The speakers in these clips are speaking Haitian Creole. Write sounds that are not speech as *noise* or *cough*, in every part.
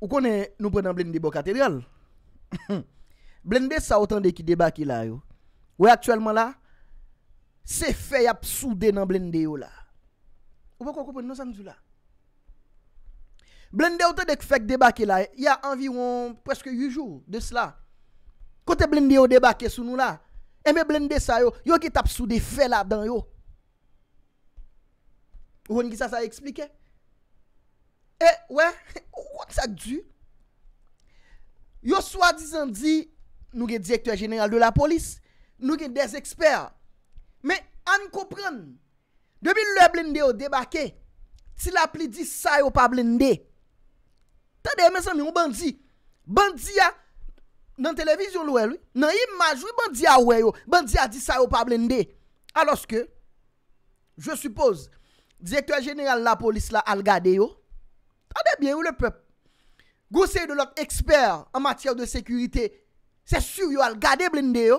Ou konen nou pren nan blendi bo kateryal. *laughs* Blendi sa otan de ki debake la yo. Ou e aktuelman la, se fe yapsou de nan blendi yo la. Ou pou kon konpon nou san sou la? Blendi otan de ki fe debake la, ya anviron preske yu jou de sla. Kote blendi yo debake sou nou la, eme blendi sa yo, yo ki tap sou de fe la dan yo. Ou konen ki sa sa explike? Eh, wè, wat sa kdju? Yo swa dizan di, nou ge direktor jeneral de la polis, nou ge dez ekspert. Me, an koupren, debi lè blende yo debake, si la pli di sa yo pa blende. Tade, men san mi, ou bandi? Bandi ya, nan televizyon lò, nan imajou, bandi ya wè yo, bandi ya di sa yo pa blende. Aloske, je suppose, direktor jeneral la polis la algade yo, Tande byen ou le pep? Gosey de lòk eksper an matyèv de sekurite, se syou yo al gade blende yo.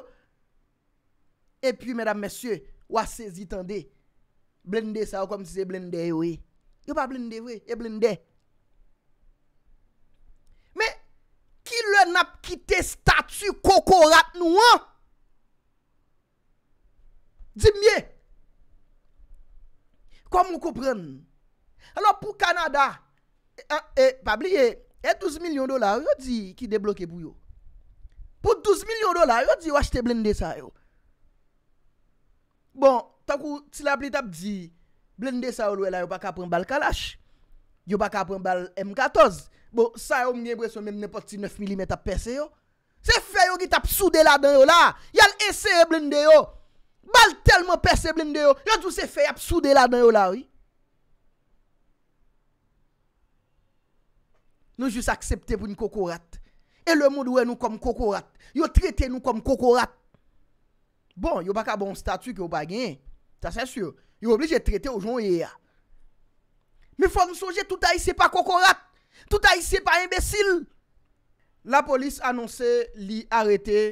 E pi, mèdam, mèsyè, wase zi tande, blende sa ou kom se blende yo e. Yo pa blende yo e, e blende. Mè, ki lò nap kite statu kokorat nou an? Dzi mye? Kom moun koupren? Alò pou Kanada, Ah, eh, e 12 milyon dolar yo di ki debloke pou yo Pou 12 milyon dolar yo di wache te blende sa yo Bon, takou ti la pli tap di Blende sa yo lwe la yo baka pren bal kalash Yo baka pren bal M14 Bon, sa yo mwenye breso men ne poti 9 mm ap perse yo Se fe yo ki tap su de la dan yo la Yal eseye blende yo Bal telman perse blende yo Yo tou se fe ap su de la dan yo la wye Nou jis aksepte pou yon kokorat. E le moun dwe nou kom kokorat. Yon trete nou kom kokorat. Bon, yon baka bon statu ki yon bagen. Ta se sur. Yon oblije trete oujon yon ya. Me fòn souje touta yi se pa kokorat. Touta yi se pa imbesil. La polis anonse li arete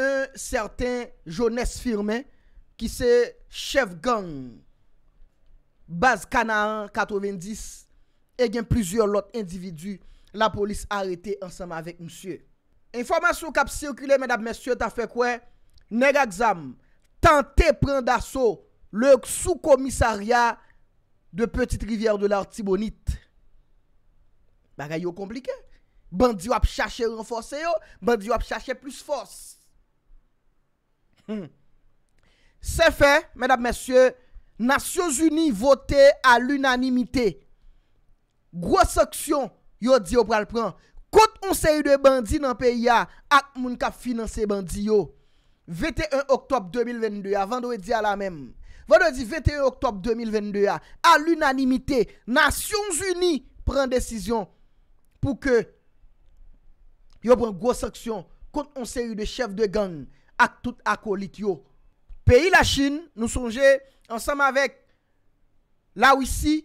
un certain jones firme ki se chef gang baz kanan 90 E gen plizyon lot individu la polis arete ansanman vek msye. Informasyon kap sirkile, mèdap mèsyon, ta fè kwen? Neg aksam, tante prenda sou lèk sou komisarya de Petit Rivière de l'Artibonite. Mbaga yo komplike. Bandi wap chache renfose yo, bandi wap chache plus fos. Hmm. Se fè, mèdap mèsyon, Nasyon Zuni vote a l'unanimite. Gros aksyon yo di yo pral pran. Kot on se yu de bandi nan peyi ya. Ak moun ka finanse bandi yo. 21 Oktob 2022 ya. Vando e di a la men. Vando e di 21 Oktob 2022 ya. A l'unanimite. Nasyons Uni pran desisyon. Pou ke. Yo pran gros aksyon. Kot on se yu de chev de gang. Ak tout akolik yo. Peyi la Chin. Nou sonje. Ansem avek. La wisi.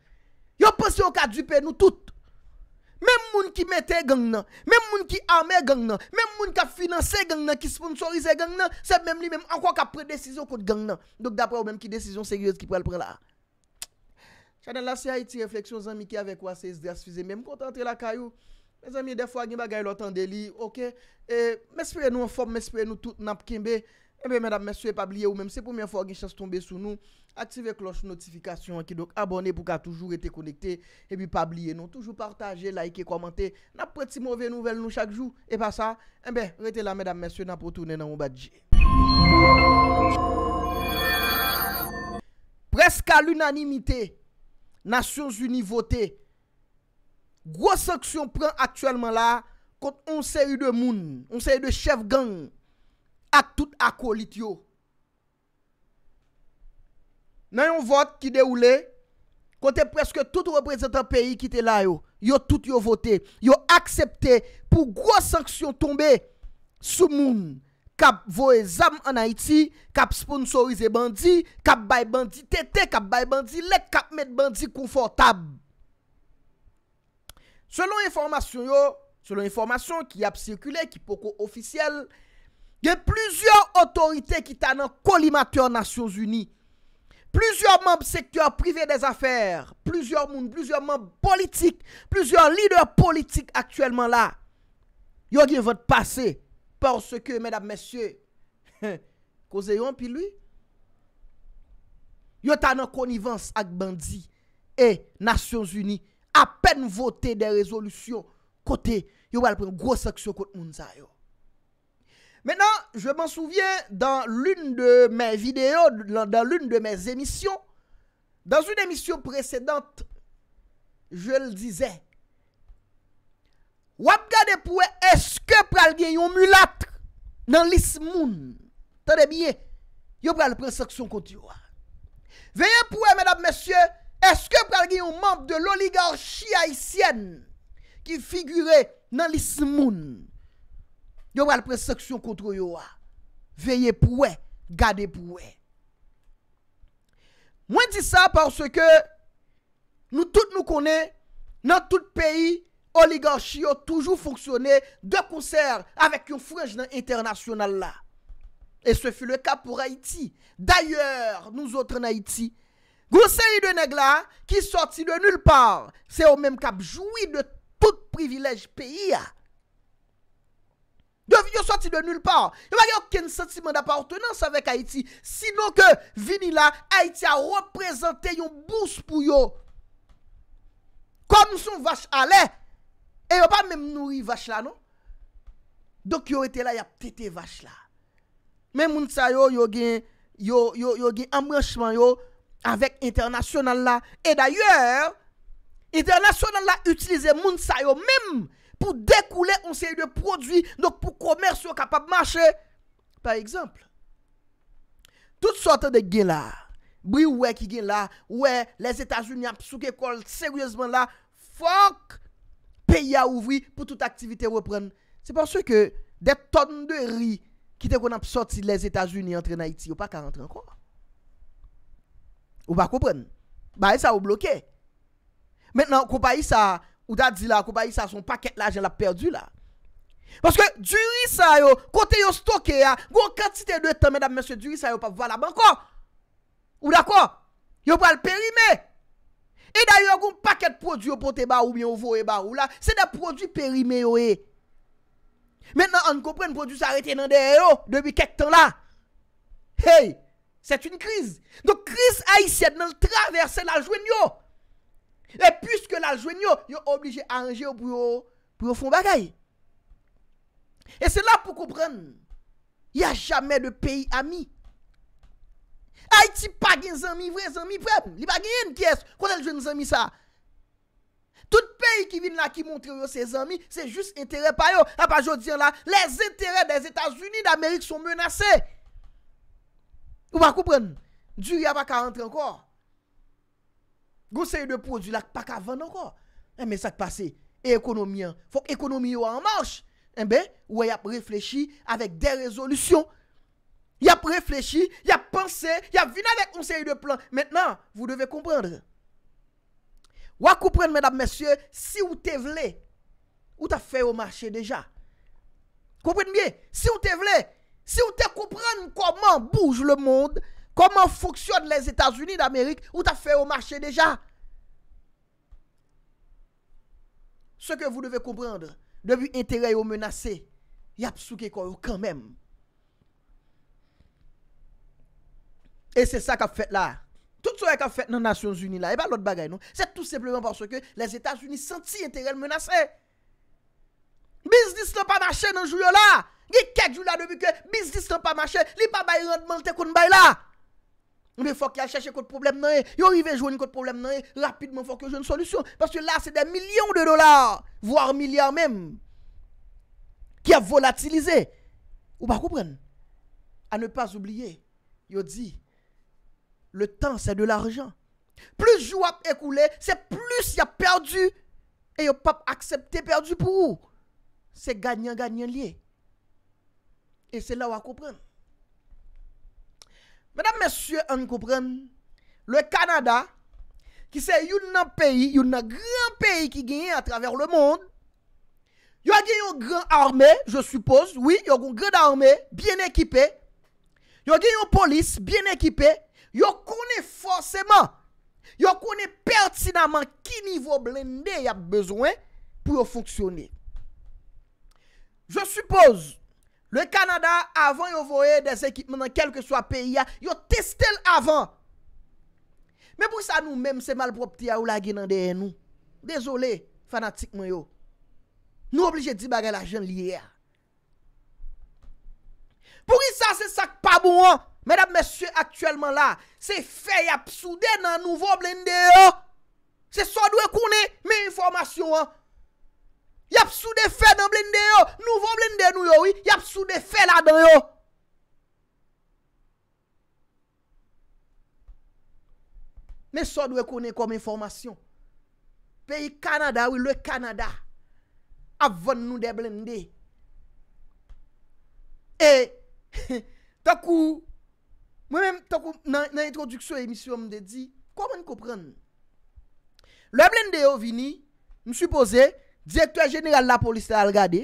Yo pese yo ka dupen nou tout. Mem moun ki mette gang nan. Mem moun ki ame gang nan. Mem moun ki a finanse gang nan. Ki sponsorize gang nan. Sebe mem li mem anko ka pre-desisyon kout gang nan. Dok da problem ki desisyon seryose ki prel prela. Chane la se a iti refleksyon zanmi ki avek wasez dras fize. Mem pot entre la kayou. Men zanmi defwa gen bagay lo tan deli. Ok. E, Mespre nou an form. Mespre nou tout napkinbe. Ebe, eh mèdame mèsyou e pa bliye ou mèm se poumyen fò a gè chans tombe sou nou, aktive kloche notifikasyon anki, do abonè pou ka toujou rete konikte, ebi pa bliye nou toujou partajè, like e komante, napre ti mòve nouvel nou chak jou, e pa sa, ebe, rete la mèdame mèsyou na potounè nan ou badje. Preska l'unanimite, Nasyons Univote, gros seksyon pren aktuellement la, kont onse yu de moun, onse yu de chev gang, A tout akolit yo. Nan yon vot ki de oule. Kontè preske tout reprezentant peyi ki te la yo. Yo tout yo vote. Yo aksepte pou gros sanksyon tombe. Sou moun. Kap vo e zam an Haiti. Kap sponsorize bandi. Kap bay bandi tete. Kap bay bandi lek. Kap met bandi konfortab. Selon informasyon yo. Selon informasyon ki ap sirkule. Ki poko ofisyel. gen plizior otorite ki tanan kolimateor Nasyons Uni, plizior mounb sektor prive de zafere, plizior mounb, plizior mounb politik, plizior lider politik aktuelman la, yo gen vot pase, porske, medab mesye, koze yon pi lui, yo tanan konivans ak bandi, e, Nasyons Uni, apen vote de rezolusyon, kote, yo wale pou yon gros seksyon kote mounza yo. Menan, je m'en souvien Dan l'un de men videyo Dan l'un de men emisyon Dan un emisyon presedante Je l'dize Wap gade pouwe Eske pral gen yon mulat Nan lis moun Tade bie Yo pral presakson konti wap Veye pouwe men ap mesye Eske pral gen yon manp de l'oligarchi haisyen Ki figure nan lis moun Yo wal pre seksyon kontro yo a. Veye pou we, gade pou we. Mwen di sa parce ke nou tout nou konen nan tout peyi, oligarchi yo toujou fonksyone de konser avek yon fwenj nan internasyonal la. E se fi le kap pou Haiti. D'ayor nou zotre n'Haiti. Gosei de negla ki sorti de nul par. Se yo menm kap joui de tout privilej peyi a. Yo sa ti de nul pa. Yo ba gen okken sentimen d'apartenans avèk Haiti. Sinon ke vini la, Haiti a reprezentè yon bours pou yo. Kon son vache ale. E yo pa menm nouri vache la, non? Dok yo etè la, yo ap tète vache la. Men moun sa yo, yo gen embranchman yo avèk international la. Et d'ayor, international la, yo ap yon moun sa yo menm pou dekoule onseye de prodwi, nouk pou komersyon kapap mache. Par exemple, tout sortan de gen la, bri ouè ki gen la, ouè, les Etats-Unis ap souke kol, seryosman la, fok, peyi a ouvri pou tout aktivite wè pren. Se pwanswe ke, de ton de ri, ki te kon ap sorti les Etats-Unis entre na Iti, ou pa ka rentre ankon. Ou pa koupren. Ba e sa wè bloke. Mènen an, koupay sa, Ou da di la, kou ba yi sa son paket la, jen la perdi la. Paske Durisa yo, kote yo stoke ya, goun kati te dwe tame da monsye Durisa yo pa vwa la banko. Ou da ko? Yo pral perime. E dayo yon paket prodyo pote ba ou mi yon vo e ba ou la, se de prodju perime yo e. Mèndan an kompren prodju sa rete nan de e yo, debi kek tan la. Hey, set yon kriz. Do kriz a yi sèd nan l traversè la jwen yo. E pwiske la ljwen yo, yo oblige a anje yo pou yo pou yo fon bagay E se la pou koupren Ya chame de peyi ami A iti pa gen zami vre zami prep Li bagay en kyes, kon el jwen zami sa Tout peyi ki vin la ki montre yo se zami Se jist entere payo A pa jodien la, les entere des Etats-Unis d'Amerik son menase Ou pa koupren, juri a pa karente ankor Gounseye de prodjilak pak avan anko. Eme eh, sak pase, e ekonomian. Fok ekonomiyo an manche. Eme, eh, wè yap reflechi avèk de rezolusyon. Yap reflechi, yap pense, yap vin avèk gounseye de plan. Mètenan, wou deve komprendre. Wè komprendre, mèdap mèsyè, si wou te vle. Wou ta fè wou manche deja. Komprendre mè, si wou te vle. Si wou te komprendre koman bouj le mounm. Koman foksyon les Etats-Unis d'Amerik Ou ta fè ou mache deja Se ke vous devez koubrendre Debu intere ou menase Yap souke kouyo kanmem E se sa kap fèt la Tout se wè kap fèt nan Nations-Unis la E pa lot bagay nou Se tout sepleman porsò ke Les Etats-Unis senti intere ou menase Biznis nan pa mache nan jouyo la Ni kek jouyo la debu ke Biznis nan pa mache Li pa bay randman te kon bay la Il faut qu'il cherche quoi problème non, il arrive joindre quoi problème non, rapidement faut que une solution parce que là c'est des millions de dollars, voire milliards même qui a volatilisé. Ou pas comprendre À ne pas oublier, il dit le temps c'est de l'argent. Plus jour a écoulé, c'est plus y a perdu et yo pas accepté perdu pour C'est gagnant gagnant lié. Et c'est là où vous comprendre. Mèdam mèsyè an koupren, le Kanada, ki se yon nan peyi, yon nan gran peyi ki genye a travers le monde, yo gen yon gran armè, je suppose, yo gen yon gran armè, bien ekipè, yo gen yon polis, bien ekipè, yo konè fòrsèman, yo konè pertinaman, ki nivò blènè yap bezwen, pou yo fòksyonè. Je suppose, Le Kanada, avan yo voye des ekipmen nan kelke swa peyi ya, yo testel avan. Men pou ki sa nou menm se malpropite ya ou la genandeye nou? Desole, fanatikman yo. Nou oblije di bagan la jen liye ya. Pou ki sa se sak pabou an? Men ap mesye aktuelman la, se fey ap souden nan nou voblen de yo. Se so dwe kounen, men informasyon an. Yap sou de fè nan blende yo. Nouvo blende nou yo. Yap sou de fè nan blende yo. Mè so dwe kone kome informasyon. Peyi Kanada, wè lè Kanada. Avon nou de blende. E, *laughs* takou, mwen mèm takou nan introduksyon emisyon mde di, koman kopren? Lè blende yo vini, msupose, Direkturè genèral la polis te al gade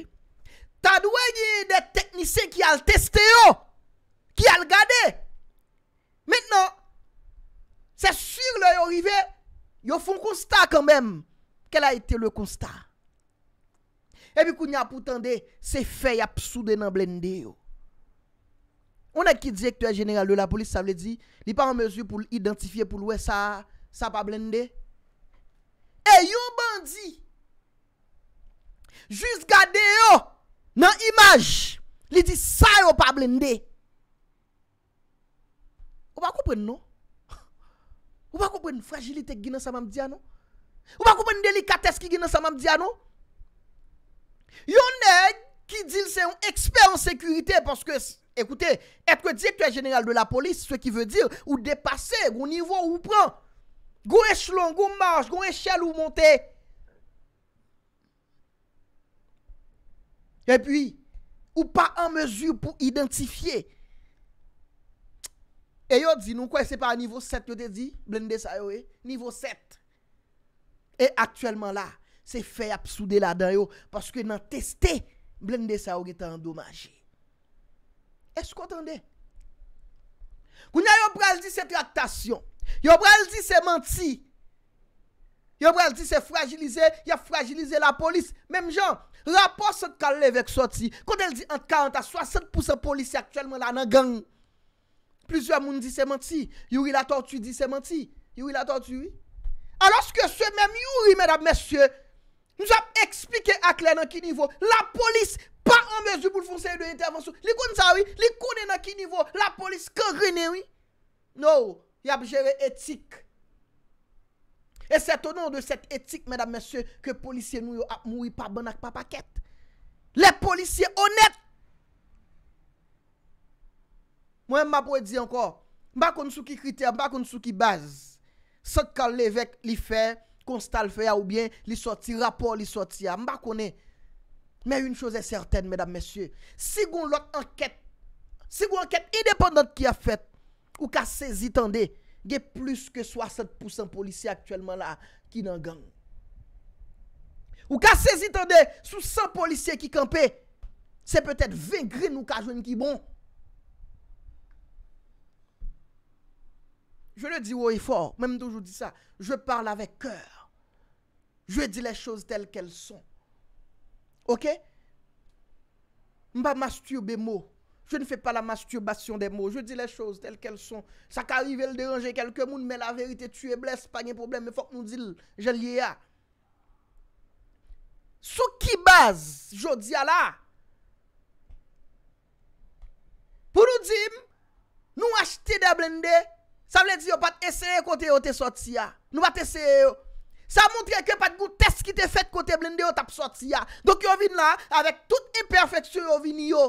Ta dwenye de teknise ki al testè yo Ki al gade Mètenò Se sur lè yo rive Yo foun konsta kèmèm Kèl a itè le konsta E bi kou nye apoutande Se fè ya psou de nan blende yo Onè ki direkturè genèral le la polis sa vle di Li pa an mezi pou identifiye pou lwè sa Sa pa blende E yon bandi Jus gade yo nan imaj li di sa yo pablen de. Ou pa koupen nou? *laughs* Ou pa koupen fragilite ki gina sa mam diya nou? Ou pa koupen delikates ki gina sa mam diya nou? Yon ne ki dil se yon ekspert an sekurite. Panske, ekoute, etre direktor general de la polis. Se ki ve dir ou depase, ou nivou ou pran. Gon echelon, gon marj, gon echel ou monte. E pi, ou pa an mezu pou identifiye. E yo di nou kwen se pa a nivou 7 yo eh? te di, blende sa yo e, nivou 7. E aktuellement la, se fey apsoude la dan yo, paske nan teste, blende sa yo geta endomaje. E sko tende? Koun ya yo pral di se tratasyon, yo pral di se manti, Yobre el di se fragilize, ya fragilize la polis. Mem jan, rapor se kal levek soti. Konde el di an 40 a 60% polis se aktuelman la nan gang. Plisye moun di se manti. Yori la tortue di se manti. Yori la tortue. A loske se mem yori, menab mesye, nou ap eksplike akle nan ki nivou. La polis pa an mezou pou l'fonseye de l'intervention. Li konen nan ki nivou. La polis kon rene. Nou, yab jere etik etik. E sè tonon de sèk etik mèdame mèsyè ke polisye nou yo ap moui bon pa banak pa pakèt. Le polisye onèt. Mwen m ap wè di anko. Mba kon sou ki krite a, mba kon sou ki baz. Sòk kan lè vek li fè, konstal fè a ou bien, li sòti, rapò li sòti a, mba konè. Mè yon chòzè sèrten mèdame mèsyè. Sèkoun lòt anket, sèkoun anket idépondant ki a fèt, ou ka sèzit an dè, Ge plus ke 60% polisye aktuellement la Ki nan gang Ou ka sezitande Sou 100 polisye ki kampe Se petet 20 grin ou ka joun ki bon Je le di woye for Mem toujou di sa Je parle avek keur Je di le chose tel kel son Ok Mba mastuyo bemo Je ne fè pa la masturbasyon de mò. Je di le chòs tel kel son. Sa ka rive l deranje kel ke moun. Men la verite tu e bles pa nye problem. Me fòk moun di l. Je liye a. Sou ki baz. Jodi a la. Pou nou dim. Nou achite de blende. Sa vle di yo pat eseye kote yo te soti a. Nou pat eseye yo. Sa moun triyè ke pat goutes ki te fèt kote blende yo tap soti a. Don ki yo vin la. Avèk tout iperfeksyon yo vin yo.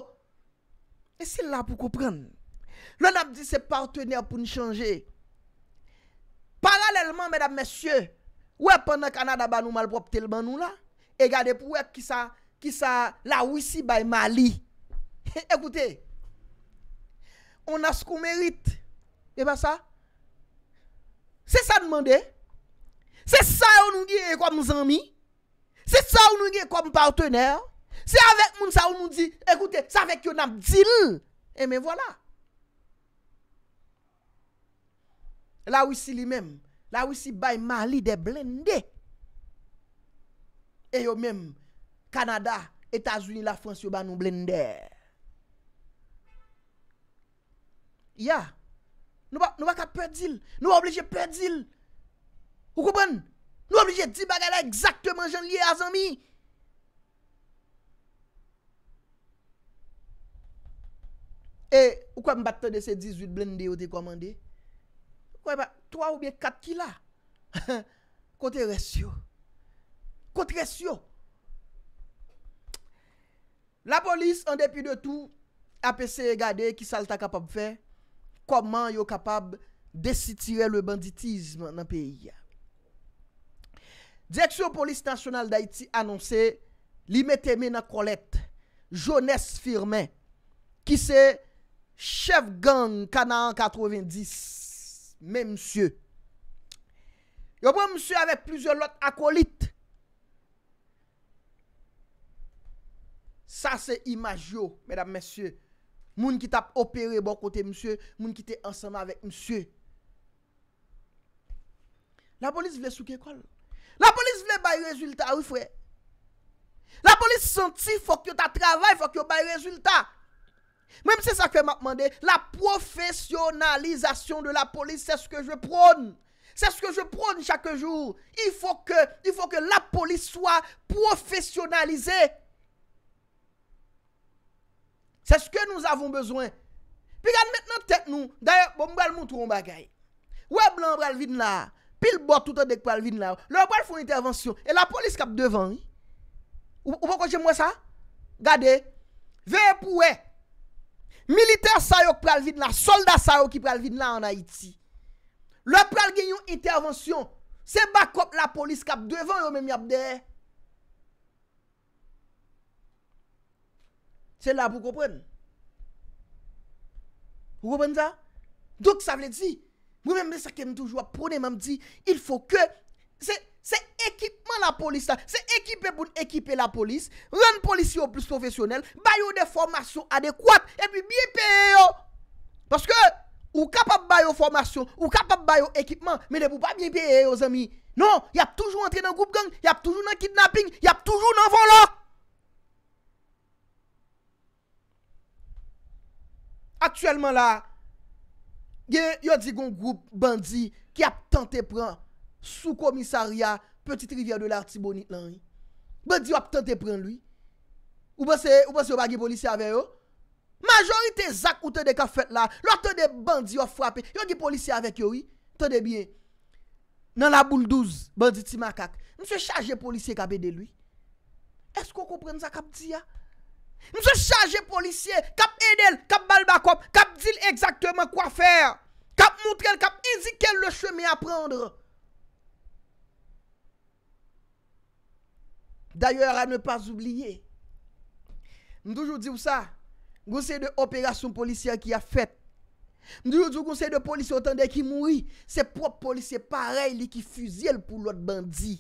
E sil la pou koupren. Lo nan ap di se partenèr pou ni chanjè. Paralèlman, mèdap mèsyè, wèp anan Kanada ba nou malprop tèlman nou la, e gade pou wèp ki sa la wisi bay Mali. Ekoutè, *laughs* on a skou mèrit. E pa sa? Se sa nman de? Se sa ou nou gè kwa mou zanmi? Se sa ou nou gè kwa mou partenèr? E pa sa? Se avèk moun sa ou moun di, ekoute, sa avèk yo nam dil. E men voilà. La wisi li men, la wisi bay ma li de blende. E yo men, Kanada, Etats-Unis, la Frans yo ba nou blende. Ya, nou baka pe dil, nou obleje pe dil. Ou koubon, nou obleje di baga la exaktman jan liye azan mi. E, ou kwa mbatte de se 18 blende yo te komande? Ou kwa mbatte 3 ou 4 kila? *laughs* Kote resyo. Kote resyo. La polis, an depi de tou, apese gade ki sal ta kapab fe, koman yo kapab desitire le banditisme nan peyi. Direksyon polis nasyonal da iti anonse, li me teme nan kolet, jones firmen, ki se... Chef gang Kanaan 90. Mè msye. Yo pou msye ave plusieurs lot akolit. Sa se imaj yo, mèdame msye. Moun ki tap opere bon kote msye. Moun ki te ansama vek msye. La polis vle souke kol. La polis vle bay rezultat, wifre. La polis senti fok yo ta travay, fok yo bay rezultat. Mwenm se sa ke m ap mande La profesionalizasyon de la polis Se se ke je proun Se se ke je proun chake joun I fok ke la polis Soa profesionalize Se se ke nou avon bezwen Pi gade met nan tek nou Daya bon mwen moun tron bagay We blan brel vin la Pil bot tout an dek pe al vin la Le wapal foun intervensyon E la polis kap devan Ou wakon jemwe sa Gade ve pou we Militer sa yo k pral vid la, soldat sa yo ki pral vid la an Haiti. Le pral gen yon intervensyon, se bakop la polis kap devan yo men mi apde. Se la pou koupen. Pou koupen sa? Dok sa vle di, mwen men mwen sa kem toujwa, prone men mwen di, il fok ke, se... Se ekipman la polis la. Se ekipe pou ekipe la polis. Ren polisi yo plus profesyonel. Bayo de formasyon adekwad. E pi biye peye yo. Paske ou kapap bayo formasyon. Ou kapap bayo ekipman. Men de pou pa biye peye yo zami. Non. Yap toujou entre nan goup gang. Yap toujou nan kidnapping. Yap toujou nan volo. Aktuellement la. Yo digon goup bandi. Ki ap tante pran. Sou komisarya, petit rivya de larti bonit nan yi Bandi wap tante pren lwi Ou bese, ou bese yon bagi polisi ave yo Majorite zak ou tante ka fet la Lwa tante bandi wap frape Yon ki polisi ave kyo yi, tante bie Nan la bouldouz, bandi ti makak Mse chaje polisi kabe de lwi Esko kompren sa kap di ya Mse chaje polisi Kap edel, kap bal bakop Kap dil ekzaktemen kwa fer Kap moutrel, kap izikel le cheme a prendre D'ayor a ne pas oubliye. Ndoujou diw sa, gounse de operasyon polisyen ki a fet. Ndoujou diw gounse de polisyen otande ki mouri, se prop polisyen parey li ki fuzye l pou lot bandi.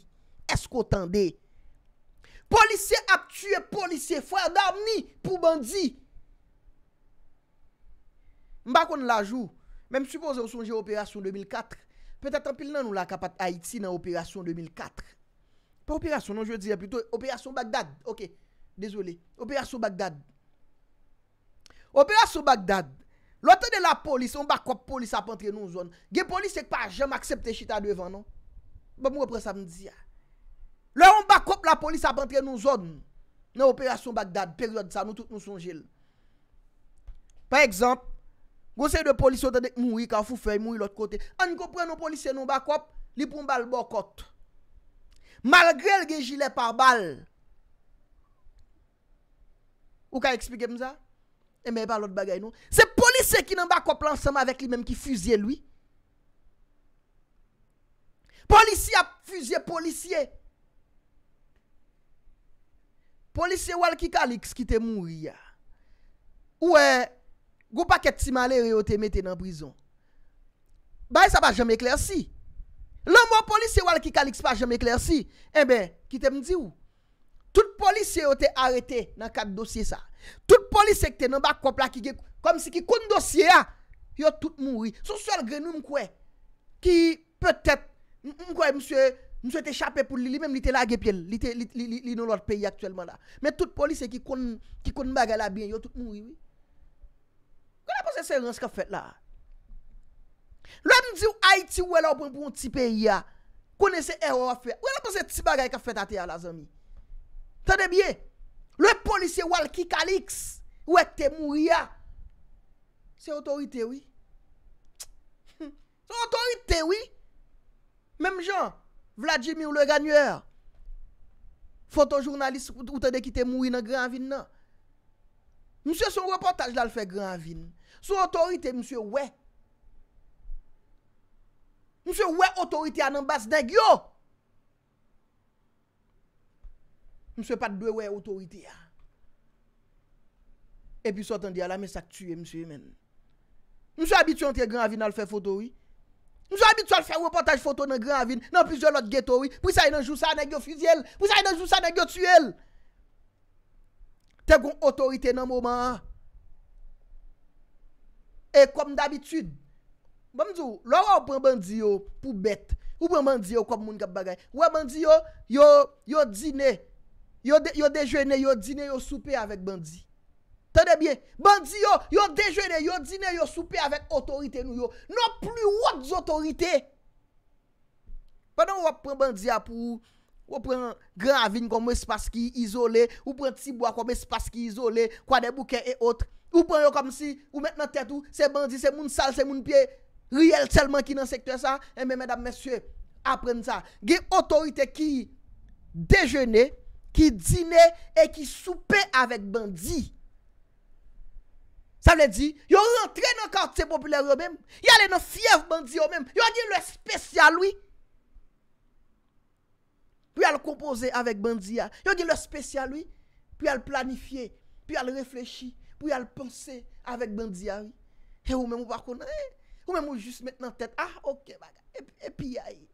Esko otande? Polisyen ap tue, polisyen fwa ya darmi pou bandi. Mbakon lajou, men msupose ou sonje operasyon 2004, peta tampil nan nou la kapat Haiti nan operasyon 2004. Pè operasyon nou jwe dire plutôt, operasyon Bagdad. Ok, dezoli, operasyon Bagdad. Operasyon Bagdad, lote de la polis, on bakop polis ap entre nou zon. Ge polis sek pa jem aksepte chita devan nou? Mwen bon, mwen prese ap mwen dizi ya. Ah. Le on bakop la polis ap entre nou zon. Nè operasyon Bagdad, peryode sa nou tout nou son jel. Pè ekzamp, gosey de polis otende moui, ka ou fou fèy moui lote kote. Ani kopren nou polis se non bakop, li pou mbal bo kote. Mal gre l ge jile par bal. Ou ka eksplike mza? Eme eh, pa lot bagay nou. Se polisye ki nan ba koplan sama vek li menm ki fuzye lui. Polisye fuzye, polisye. Polisye wal ki kalik skite moun ria. Ou e, goupa ket si male reyo te mette nan brison. Baye sa ba jeme ekler si. Si. La mwa polise wal ki kalik spa jeme ekler si, ebe, eh ki te mdzi ou? Tout polise ou te arete nan kat dosye sa. Tout polise ekte nan bak kop la ki ge, kom si ki koun dosye a, yo tout mouri. Sou sou el genou mkwe, ki peutet, mkwe mswe, mswe te chapè pou li, li menm li te la ge pye, li non lot peyi aktuelman la. Men tout polise ki koun baga la bin, yo tout mouri. Gwena pou se seryon se ka fet la a? Lò m di ou Haiti wè lò pou mpoun tipe ya. Kone se eror fè. Wè lò pou se tibagay ka fètate ya la zami. Tade bie. Lò polise wal ki kaliks. Wè te mouri ya. Se otorite wè. Se otorite wè. Mèm jan. Vladimir le ganyer. Fotojournalist ou tade ki te mouri nan Granvin nan. Mse son reportaj la l fè Granvin. Se otorite mse wè. Mse wè otorite an an bas deg yo. Mse pat dwe wè otorite ya. E pi sot an di ala mè sak tue mse yemen. Mse abituan te Granvin al fè fotoy. Mse abituan fè reportaj fotoy nan Granvin. Nan pizolot getoy. Pou sa yon jou sa negyo fuziel. Pou sa yon jou sa negyo tuel. Te goun otorite nan mouman. E kom dabitud. Bandi yo, lwa wap pran bandi yo pou bet, wap pran bandi yo kom moun kap bagay, wap bandi yo, yo dine, yo dejeune, yo dine, yo soupe avèk bandi. Tade bie, bandi yo, yo dejeune, yo dine, yo soupe avèk otorite nou yo, nou pli wot zotorite. Fè nan wap pran bandi yo pou, wap pran gran avin kom espas ki izole, wap pran tibwa kom espas ki izole, kwa de bouke e ot, wap pran yo kom si, wap met nan tètou, se bandi se moun sal, se moun piye. Riel telman ki nan sekte sa. E eh, men, mèdame, mèsye, apren sa. Ge otorite ki dejenè, ki dinè e ki soupe avèk bandi. Sa mè di, yo rentre nan karte se popüler yo mèm. Yo alè nan fief bandi yo mèm. Yo anye le spesyal, oui. Pou al kompose avèk bandi ya. Yo anye le spesyal, oui. Pou al planifiè, pou al reflechi, pou al pense avèk bandi ya. E yo mèm wakona, eh. Ou mè mou jist mèt nan tèt? Ah, ok baga, epi ya e yi.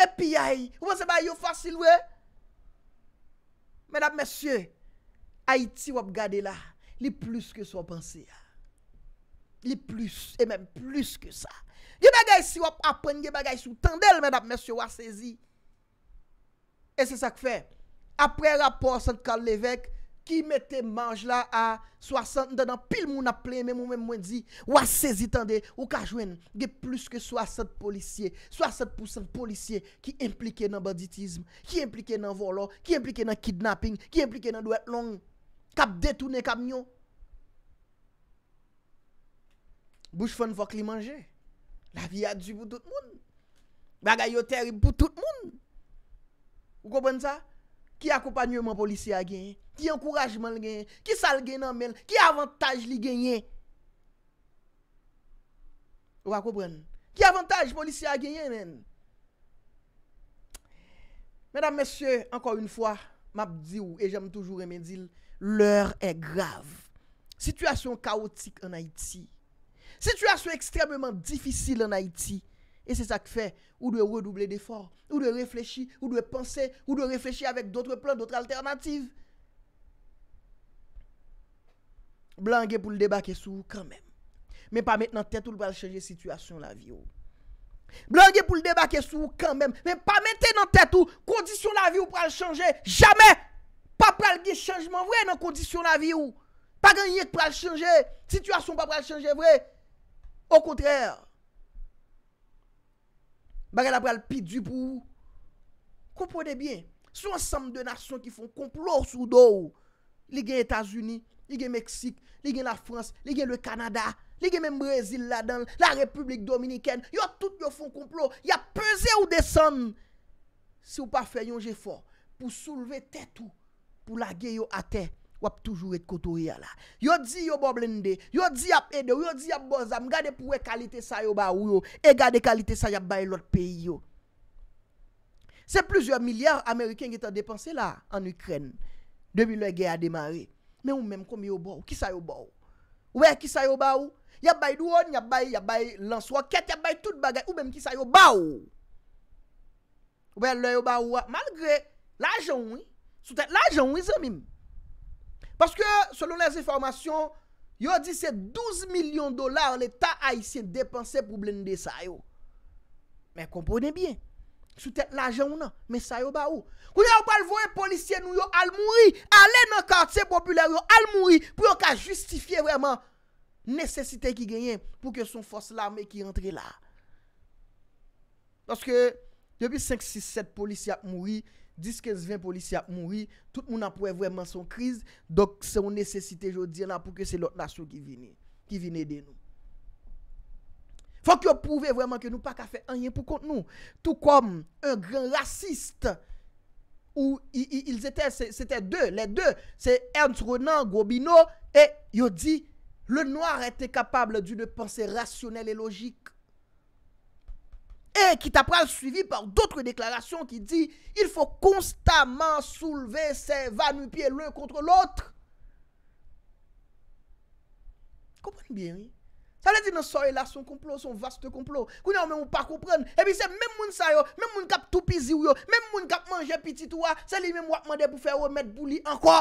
Epi ya yi. E Ou mwen se ba yo fasil we? Mèdap mèsyo, Haiti wap gade la, li plus ke sou wap ansi ya. Li plus, e mèm plus ke sa. Gye bagay si wap apon, gye bagay sou tendel, mèdap mèsyo wasezi. E se sa k fè, apre rapor san kal levek, Ki mette manj la a 60 nanan pil moun aple Men moun men mwen di Ou a sezitande ou kajwen Ge plus ke 60 polisye 60% polisye ki implike nan banditisme Ki implike nan volo Ki implike nan kidnapping Ki implike nan dwet long Kap detounen kap nyon Bouch foun fok li manje La viya di bout tout moun Bagayoteri bout tout moun Ou kobwen sa? Ki akopanyouman polisi a genyen, ki ankourajman l genyen, ki sal genyen nan men, ki avantaj li genyen. Ou akopren? Ki avantaj polisi a genyen nen? Mèdam mèsyè, anko yon fwa, m ap di ou, e jèm toujou remèndil, lèr è grave. Sityasyon kaotik an Aiti. Sityasyon ekstremèman difisil an Aiti. E se sa ke fè, ou dwe redouble d'effort, ou dwe reflechi, ou dwe pense, ou dwe reflechi avèk d'otre plan, d'otre alternatif. Blan gen pou l'deba ke sou, kan men. Men pa met nan tèt ou l'pral chanje situasyon la vi ou. Oh. Blan gen pou l'deba ke sou, kan men. Men pa mette nan tèt ou, kondisyon la vi ou pral chanje, jamè. Pa pral gen chanjman vwe nan kondisyon la vi ou. Pa gen yèk pral chanje, situasyon pa pral chanje vwe. Ou kontrèr. Mbaga la pral pi djibou. Kompode bien. Sou ansam de nasyon ki fon komplot sou do ou. Lige Etasuni. Lige Meksik. Lige la Frans. Lige le Kanada. Lige men Brezil la dan. La Republik Dominiken. Yo tout yo fon komplot. Yo pese ou desan. Si ou pa fè yon jifor. Pou souleve tèt ou. Pou lage yo a tèt. wap toujou et koutouria la. Yo di yo boble nde, yo di ap edo, yo di ap boza, m gade pou we kalite sa yo ba ou yo, e gade kalite sa ya bay lot peyi yo. Se plouzyor milyar Ameriken getan depanse la, an Ukren, 2002 ge a demare, men ou menm kom yo ba ou, ki sa yo ba ou. Ouwe, ki sa yo ba ou, ya bay douon, ya bay lans waket, ya bay tout bagay, ou menm ki sa yo ba ou. Ouwe, le yo ba ou, malgre la ajon ou, sou te la ajon ou, zemim, Paske, solon les informasyon, yo di se 12 milyon dolar l'Etat Haitien depanse pou blende sa yo. Men komponen bien. Sou tè l'ajan ou nan, men sa yo ba ou. Kou yo balvo en polisyen nou yo al mouri, alè nan karte se popüler yo al mouri, pou yo ka justifiye vèman nesesite ki genyen pou ke son fos la me ki rentre la. Paske, devy 5-6-7 polisyen ap mouri, 10-15-20 polici ap mouri, tout moun ap pwè vwèman son kriz, dok se moun nesesite jodi nan pou ke se lot nasyo ki vini, ki vini ede nou. Fok yo pouve vwèman ke nou pa ka fè anyen pou kont nou. Tout kom, un gran rasist, ou il zete, zete de, le de, se Ernst Renan, Gobino, e yo di, le noir ete kapable d'une pensè rasyonel et logik, E ki ta pral suivi par doutre deklarasyon ki di, il fò konstanman souleve se vanu piye lè kontre lòtre. Kompon biye, wè? Sa lè di nan soye la son komplon, son vaste komplon, kounè an mè mò pa kompren. E pi se mè moun sa yo, mè moun kap toupizi yo, mè moun kap manje pi titou wè, se li mè mò akman de pou fè wè mè dbou li an kwa.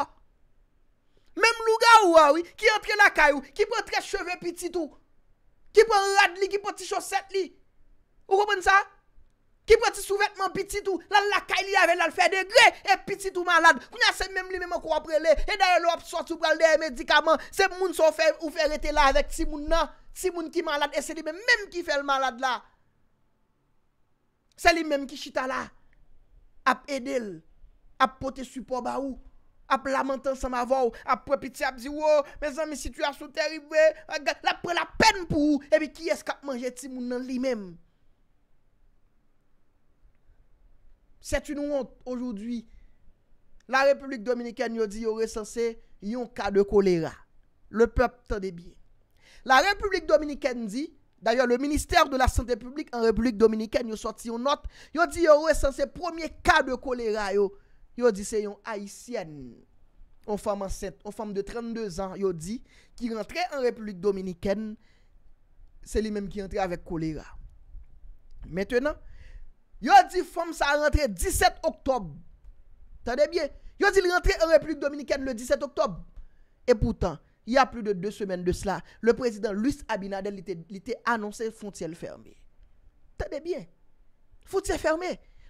Mè mè louga wè wè wè, ki yon piye laka yo, ki pwè tre cheve pi titou, ki pwè rad li, ki pwè ti choset li, Ou kompon sa? Ki prati sou vetman piti tou, lal lakay li aven lal fè de gre, e piti tou malad. Kou nyase mèm li mèm an kou apre le, e daye lop sotou pral de medikaman, se moun sou fè ou fè rete la, vek ti moun nan, ti moun ki malad, e se li mèm mèm ki fè l malad la. Se li mèm ki chita la, ap edel, ap pote supo ba ou, ap lamentan san ma vò, ap prè piti ap di wò, me zan mi situasyon teribwe, la pre la pen pou ou, e bi ki eska ap manje ti moun nan li mèm C'est une honte, aujourd'hui. La République Dominikène, yo di, yo resense, yon ka de cholera. Le peuple tende bien. La République Dominikène, di, d'ailleurs, le ministère de la santé publique en République Dominikène, yo sorti yon note, yo di, yo resense, premier ka de cholera, yo. Yo di, se yon haïsienne, yon femme enceinte, yon femme de 32 ans, yo di, ki rentre en République Dominikène, se li menm ki rentre avek cholera. Mètenan, Yo di fòm sa rentre 17 oktob. Tade bie. Yo di rentre Republik Dominikèn le 17 oktob. E poutan, ya pli de 2 semen de sla, le prezident Luis Abinadel li te annonse fòntiel ferme. Tade bie. Fòntiel ferme.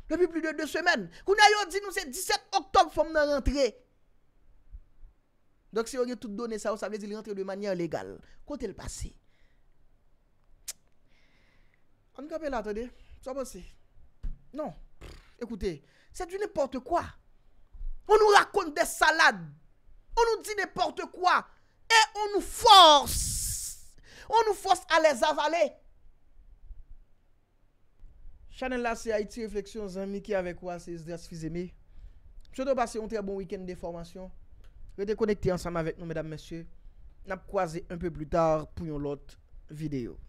Lepi pli de 2 semen. Kou na yo di nou se 17 oktob fòm nan rentre. Dok si yo re tout donè sa, ou sa vez il rentre de manyèr legal. Kote l'pasi. An kapè la tade. Sòponsi. Non. Écoutez, c'est du n'importe quoi. On nous raconte des salades. On nous dit n'importe quoi. Et on nous force. On nous force à les avaler. Chanel là, c'est Haïti Réflexions, amis qui avec moi, c'est Zdras Fizemi. Je dois passer un très bon week-end de formation. Restez connectés ensemble avec nous, mesdames, messieurs. Nous croisé un peu plus tard pour une autre vidéo.